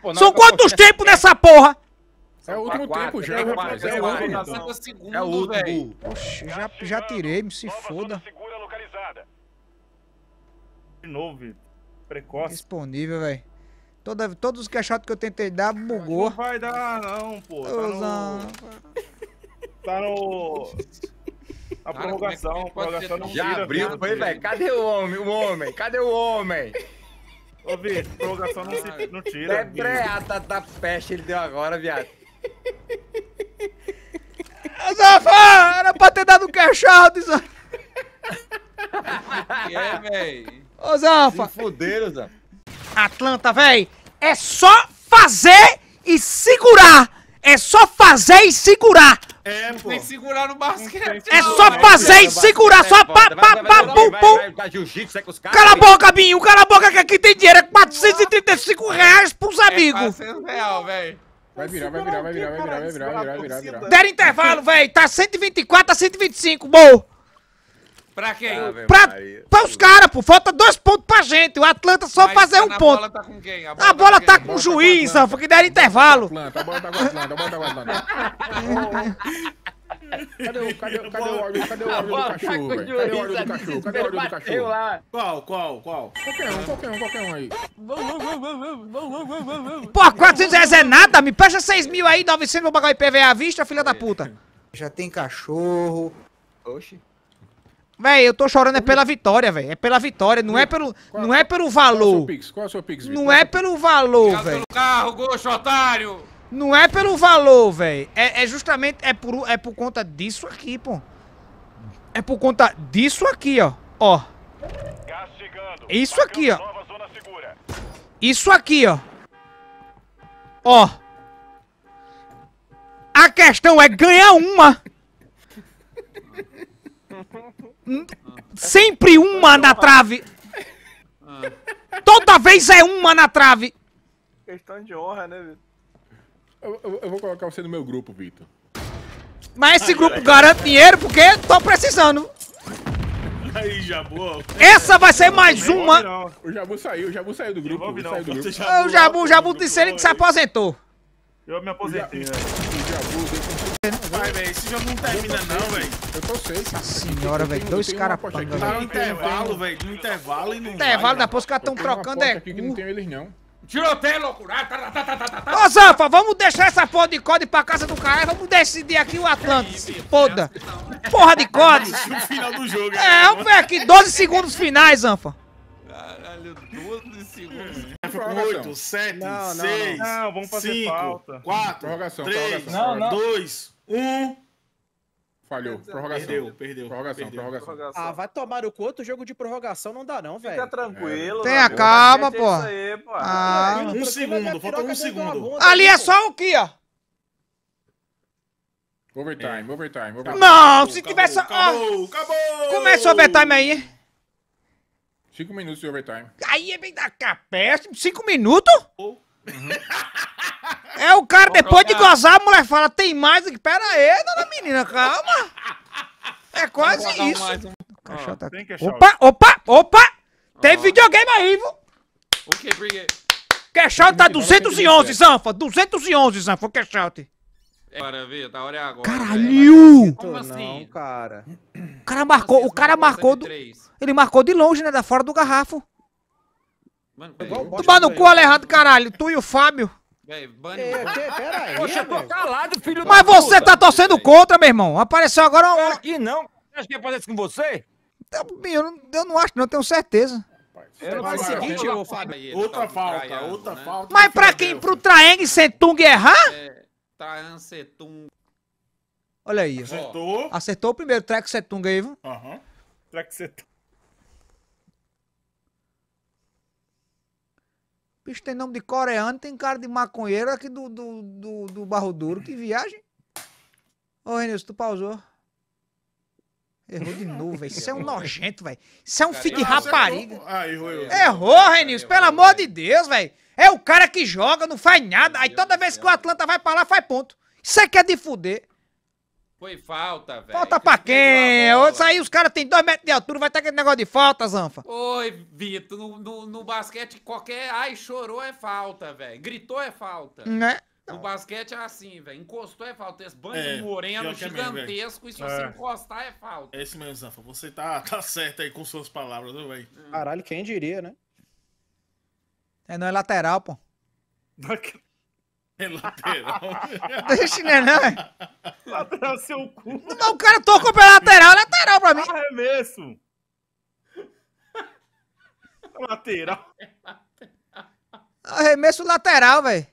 Pô, São quantos tempos é nessa porra? É o último tempo né? já, rapaz. É, o último. Segundo, é, é o último. Poxa, né? é já, já tirei, me se foda. De novo, Precoce. Disponível, velho. Toda, todos os cachotos que eu tentei dar, bugou. Não vai dar, não, pô. Tá no... tá no... A prorrogação, a prorrogação não Já abriu, foi, velho. Cadê o homem? O homem? Cadê o homem? Ô, Vitor, prorrogação não, se, não tira. É breata da peste ele deu agora, viado. Zafa! era pra ter dado um cachorro Zafá. que é, velho? Ô, Zafa. Se fuderam, Zafa. Atlanta, velho, é só fazer e segurar. É só fazer e segurar. É, pô. Tem que segurar no basquete. É só fazer e segurar. Só pá, pá, pá, pum, pum. É cala a boca, Binho. Cala a boca que aqui tem dinheiro. É 435 é. reais pros é amigos. É 400 real, velho. Vai virar, vai virar, vai virar, vai virar, vai virar, vai virar, vai virar. Deram intervalo, velho. Tá 124 a 125, bom. Pra quem? pra, pra os caras, pô. Falta dois pontos pra gente. O Atlanta só Mas fazer um ponto. A bola tá com quem? A bola, a bola tá, tá, com o juiz, Anfa, que deram intervalo. a bola tá com o Atlanta, a bola tá com o Atlanta. Cadê o, cadê, cadê o óleo, cadê o do tá cachorro, Cadê o óleo do cachorro? Cadê o óleo do cachorro? Qual, qual, qual? Qualquer um, qualquer um, qualquer um aí. Pô, 400 reais é nada? Me presta 6 mil aí, 900, vou pagar o IPVA à vista, filha da puta. Já tem cachorro. Oxi. Véi, eu tô chorando é pela vitória, velho. É pela vitória, não é pelo, qual, não é pelo é valor. Qual é o seu pix? É não é pelo valor, velho. pelo carro, gosto, otário. Não é pelo valor, velho. É, é, justamente, é por, é por conta disso aqui, pô. É por conta disso aqui, ó. Ó. Isso aqui, ó. Isso aqui, ó. Ó. A questão é ganhar uma. Sempre uma na trave. Ah. Toda vez é uma na trave. Questão de honra, né, Vitor? Eu, eu, eu, vou colocar você no meu grupo, Vitor. Mas esse grupo garante dinheiro porque tô precisando. Aí, Jabu. Essa vai ser mais uma. Não. O Jabu saiu, o Jabu saiu do grupo. Não, o Jabu, Jabu, Jabu disse ele que se aposentou. Eu me aposentei, velho. Né? de abuso. Vai, velho, esse jogo não termina não, velho. Eu tô sei, cara. Senhora, velho, dois caras pagando. Tá no intervalo, velho, no intervalo e no Intervalo, depois os caras tão trocando é aqui que não tem eles não. Tiroteio, loucura. Tá, tá, tá, Ô, Zanfa, vamos deixar essa porra de code pra casa do cara. Vamos decidir aqui o Atlantis. Foda. Porra de COD. final do jogo. É, vamos ver aqui. 12 segundos finais, Zanfa. Caralho, 12 segundos foi 8, 7, não, 6, não, não. não vamos fazer 5, falta. 4, prorrogação, 3, prorrogação, não, não. 2, 1. Falhou, prorrogação. Perdeu, perdeu. Prorrogação, perdeu. prorrogação. Ah, vai tomar o quanto jogo de prorrogação não dá, não, velho. Fica tranquilo. É. Tenha calma, pô. Ah. Um, um segundo, falta um segundo. Ali é só o que, Overtime, é. overtime, overtime. Não, acabou, se tivesse. Acabou, acabou, acabou. Começa o overtime aí. Cinco minutos de overtime. Aí é bem da capeste. Cinco minutos? Uhum. É o cara, Vou depois de gozar, a mulher fala, tem mais aqui. Pera aí, dona menina, calma. É quase isso. Um... Ah, tá... Opa, opa, opa. Ah. videogame aí, viu? O que, Brigade? Queixote tá 211, Zanfa. 211, Zanfa, o queixote. É, para ver, tá hora é agora. Caralho! Véio. Como assim? Não, cara. O cara marcou, o cara marcou do, ele marcou de longe, né, da fora do garrafo. Mano, é Tomar no cu, né? Alejandro, caralho. Tu e o Fábio. Véi, bane. É, pera aí, Poxa, eu tô calado, filho Mas você tá puta. tá torcendo contra, meu irmão. Apareceu agora um. Aqui não. Você acha que aparece com você? Eu, eu, não, eu não acho, não, tenho certeza. Era o seguinte, ô Fábio. Outra falta, outra né? falta. Mas pra quem? Pro Traeng Sentung errar? É. Taan Setung. Olha aí. Acertou. Acertou o primeiro track Setung aí, viu? Aham. Uhum. Setung. Bicho tem nome de coreano, tem cara de maconheiro aqui do, do, do, do Barro Duro. Que viagem. Ô, Renilson, tu pausou. Errou de novo, velho. Isso é um nojento, velho. Isso é um fique rapariga. Ah, errou, errou. Errou, Renilson, pelo amor de Deus, velho. É o cara que joga, não faz nada. Aí toda vez que o Atlanta vai pra lá, faz ponto. Isso é que é de fuder. Foi falta, velho. Falta pra quem? Isso aí os caras têm dois metros de altura, vai ter aquele negócio de falta, Zanfa. Oi, Vitor, no, no, no, basquete qualquer. Ai, chorou é falta, velho. Gritou é falta. Né? No basquete é assim, velho. Encostou é falta. Esse banho é, moreno gigantesco é mesmo, e se é. você encostar é falta. É isso mesmo, Zanfa. Você tá, tá certo aí com suas palavras, velho. É. Caralho, quem diria, né? É, não é lateral, pô. É, é lateral. Deixa, né, não? Lateral seu cu. Não, o cara tocou pela lateral, é lateral pra mim. Arremesso. Ah, é lateral. Arremesso lateral, velho.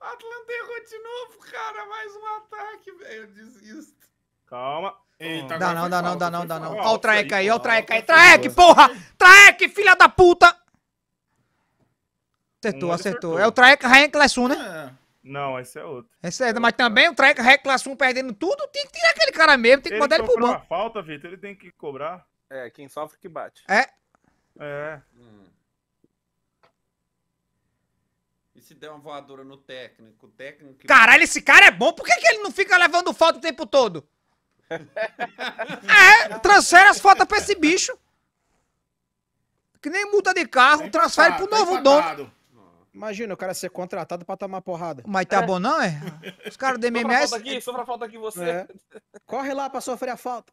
Atlanta de novo, cara. Mais um ataque, velho. Eu desisto. Calma. Eita, dá não, dá não, dá não, dá não. Olha o traeca aí, olha o traek, aí. Traeca, porra! traek, filha da puta! Acertou, um acertou. acertou. É o Traek Reclass 1, né? É. Não, esse é outro. Esse é, é mas também o Traek Reclass 1 perdendo tudo, tem que tirar aquele cara mesmo, tem que ele mandar ele pro banco. Ele falta, Vitor, ele tem que cobrar. É, quem sofre que bate. É. É. Hum. E se der uma voadora no técnico, técnico... Caralho, esse cara é bom, por que, que ele não fica levando falta o tempo todo? é, transfere as faltas pra esse bicho. Que nem multa de carro, transfere pro novo dono. Imagina o cara ser contratado pra tomar porrada. Mas tá é. bom, não é? Os caras do MMS. Sofra falta aqui, sofra falta aqui você. É. Corre lá pra sofrer a falta.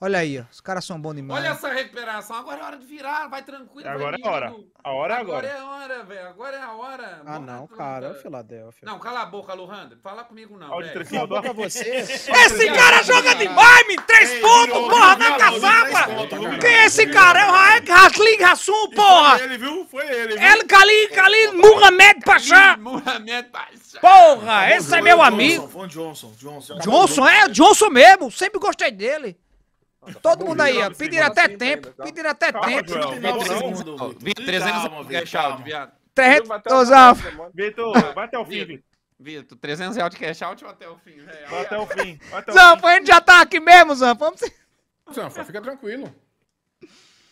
Olha aí, ó. Os caras são bons demais. Olha essa recuperação. Agora é hora de virar, vai tranquilo. É agora vai é hora. A hora é agora. Agora é hora, velho. Agora é a hora. Ah, Morra não, cara. É Filadélfia. Não, cala a boca, Luhandro. Fala comigo, não. Cala a boca você. Esse cara joga é demais, me Três Ei, pontos, virou, porra, virou, na cavapa. Quem é esse cara? É o Raek Hasling Hassum, porra. Foi ele, viu? Foi ele. Viu? El Khalil, Khalil Muhammad Pachá. Muhammad Pachá. Porra, tá esse é meu amigo. Johnson, Johnson. Johnson, é? Johnson mesmo. Sempre gostei dele. Todo tá mundo aí, ó. Pediram até tempo. Pediram até tempo. Vitor, 300 reais, Aldo, viado. 300, ô Vitor, vai até o fim, Vitor. 300 reais de cash out ou né? até o fim? Vai até o fim. Zanfa, a gente já tá aqui mesmo, Zanfa. Vamos... Zanfa, fica tranquilo.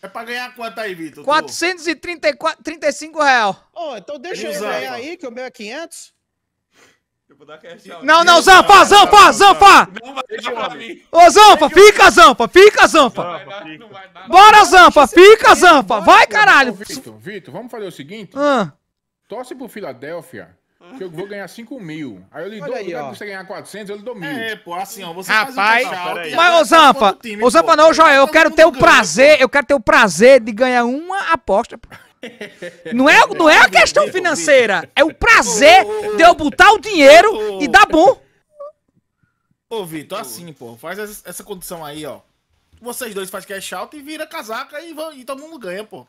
É pra ganhar quanto aí, Vitor? 435 reais. Ô, então deixa eu ganhar aí, que o meu é 500 questão. Não, não, Zanfa, Zanfa, Zanfa! Não vai deixar pra mim. Ô, Zanfa, fica, Zanfa, fica, Zanfa. Bora, Zanfa, fica, Zanfa. Vai, caralho. Vitor, Vitor, vamos fazer o seguinte? Ah. Torce pro Filadélfia. Que eu vou ganhar 5 mil. Aí eu lhe dou, aí, você ganhar 400, eu lhe dou mil. É, pô, assim, ó, você Rapaz, faz um mas ô tá Zampa, ô Zampa não, Joel, eu tá quero ter o prazer, eu quero ter o prazer de ganhar uma aposta. Não é, não é a questão financeira, é o prazer de eu botar o dinheiro e dar bom. Ô, Vitor, assim, pô, faz essa, condição aí, ó. Vocês dois fazem cash out e vira casaca e, vão, e todo mundo ganha, pô.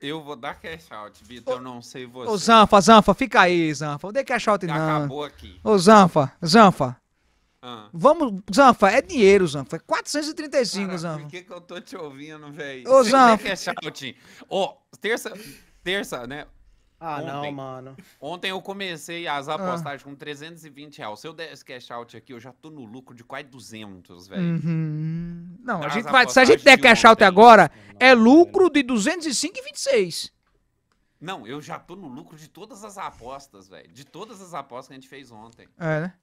Eu vou dar cash out, Vitor, eu não sei você. Ô, Zanfa, Zanfa, fica aí, Zanfa. Não dei cash out, não. Acabou aqui. Ô, Zanfa, Zanfa. Ah. Vamos, Zanfa, é dinheiro, Zanfa. É 435, Cara, Zanfa. Por que, que eu tô te ouvindo, velho? Ô, Zanfa. Ô, oh, terça, terça, né? Ah, ontem, não, mano. Ontem eu comecei as ah. apostagens ah. com 320 reais. Se eu der esse cash out aqui, eu já tô no lucro de quase 200, velho. Uhum. Não, a gente vai, se a gente der cash out agora, não, é lucro de 205,26. e Não, eu já tô no lucro de todas as apostas, velho. De todas as apostas que a gente fez ontem. É, né?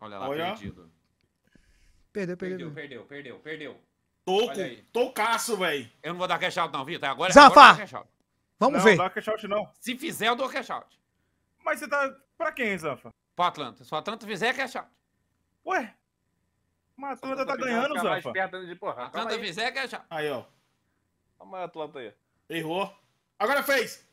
Olha lá, Olha. perdido. Perdeu, perdeu. Perdeu, perdeu, perdeu, perdeu. Toco, Olha tocaço, velho. Eu não vou dar cash out, não, Vitor. Agora, é Zafa! agora eu é cash out. Vamos não, ver. Não dá cash out, não. Se fizer, eu dou cash out. Mas você tá. Pra quem, Zafa? Pro Atlanta. Se o Atlanta fizer, é cash out. Ué? Mas a Atlanta tá ganhando, Zafa. Mais perto de porra. Atlanta fizer, cash out. Aí, ó. Calma aí, Atlanta aí. Errou. Agora fez!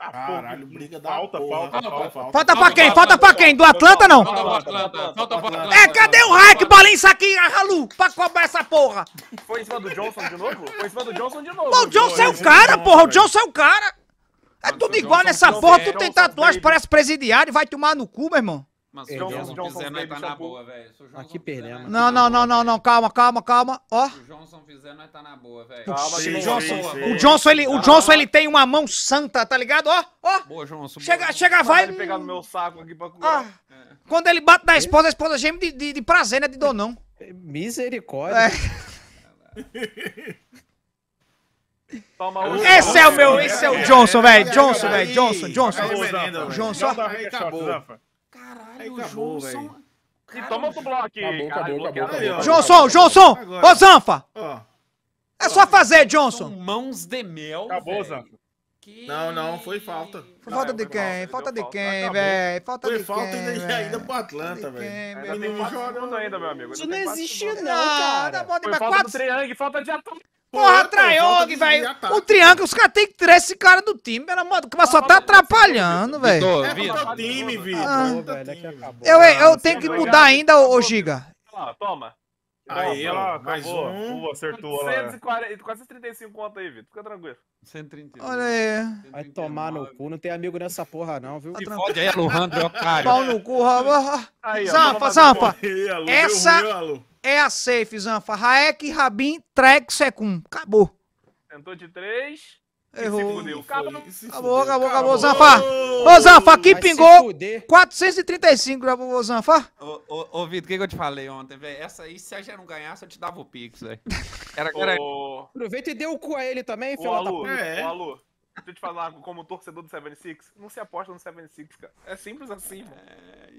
Ah, Caralho, briga da falta, falta, falta, falta. Falta pra quem? Falta pra quem? Do Atlanta, não? Falta pro Atlanta, falta pro Atlanta. É, cadê o Raik, balança aqui, Ralu, pra cobrar essa porra? Foi em cima do Johnson de novo? Foi em cima do Johnson de novo. Pô, o Johnson é o cara, porra, o Johnson é o cara. É tudo igual nessa é porra, tu tem tatuagem, é parece presidiário, vai tomar no cu, meu irmão. Mas é, o Johnson, Johnson Fizer é tá na boa, velho. Aqui perdemos. Não, é tá não, não, não, não, calma, calma, calma. Ó. O Johnson Fizer não tá na boa, velho. Calma, sim, Johnson. O Johnson, ele, o Johnson, ele tem uma mão santa, tá ligado? Ó, ó. Boa, Johnson. Chega, chega, vai. Ele pegar no meu saco aqui pra ah. curar. Quando ele bate na esposa, a esposa geme de, de, prazer, né? De dor, não. Misericórdia. Esse é o meu, esse é o Johnson, velho. Johnson, velho. Johnson, Johnson. Johnson. Johnson. Caralho. Aí e o Johnson. E toma outro bloco aí. Acabou, acabou, acabou, Johnson, Johnson! Ô, Zanfa! É só fazer, Johnson. Mãos de mel. Acabou, Zanfa. Que... Não, não, foi falta. Foi falta de quem? Falta, de quem, velho? Falta de quem? Foi falta ainda, pro Atlanta, velho. Ainda tem quatro segundos ainda, meu amigo. Isso não existe, não, cara. Pode, mas quatro... do triângulo, falta de Atlanta. Porra, Traiog, velho. Tá. O Triângulo, os caras têm esse cara do time, pelo amor de Deus. só tá atrapalhando, velho. É o time, Vitor. Eu, eu tenho que mudar ainda, ô Giga. Toma. Aí, ó, mais um. Acertou Quase 35 conto aí, Vitor. Fica tranquilo. 135. Olha aí. Vai tomar no cu. Não tem amigo nessa porra, não, viu? Tá fode aí, Alejandro, é otário. Pau no cu, ó. Zampa, zampa. Essa é a safe, Zanfa. Raek, Rabin, Trek, Secum. Acabou. Tentou de três. Errou. Se acabou, acabou, acabou, acabou, Zanfa. Ô, Zanfa, aqui pingou 435, já Zanfa. Ô, ô, ô Vitor, o que, que, eu te falei ontem, velho? Essa aí, se a gente não ganhasse, eu te dava o Pix, velho. Era, era... Aproveita e deu o cu a ele também, filho. Ô, Alu, é. ô, Alu, deixa eu te falar, como torcedor do 76, não se aposta no 76, cara. É simples assim, mano. É,